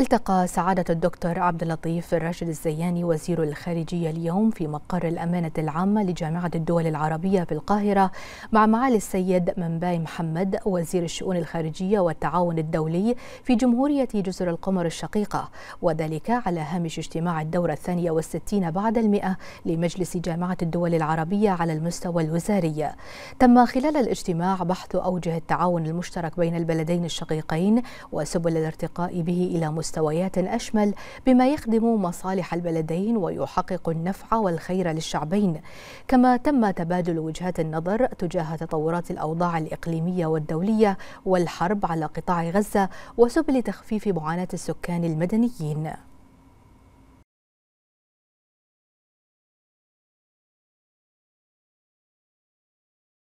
التقى سعادة الدكتور عبد اللطيف الراشد الزياني وزير الخارجية اليوم في مقر الأمانة العامة لجامعة الدول العربية بالقاهرة مع معالي السيد منباي محمد وزير الشؤون الخارجية والتعاون الدولي في جمهورية جزر القمر الشقيقة وذلك على هامش اجتماع الدورة الثانية والستين بعد المئة لمجلس جامعة الدول العربية على المستوى الوزاري تم خلال الاجتماع بحث أوجه التعاون المشترك بين البلدين الشقيقين وسبل الارتقاء به إلى مستويات أشمل بما يخدم مصالح البلدين ويحقق النفع والخير للشعبين كما تم تبادل وجهات النظر تجاه تطورات الأوضاع الإقليمية والدولية والحرب على قطاع غزة وسبل تخفيف معاناة السكان المدنيين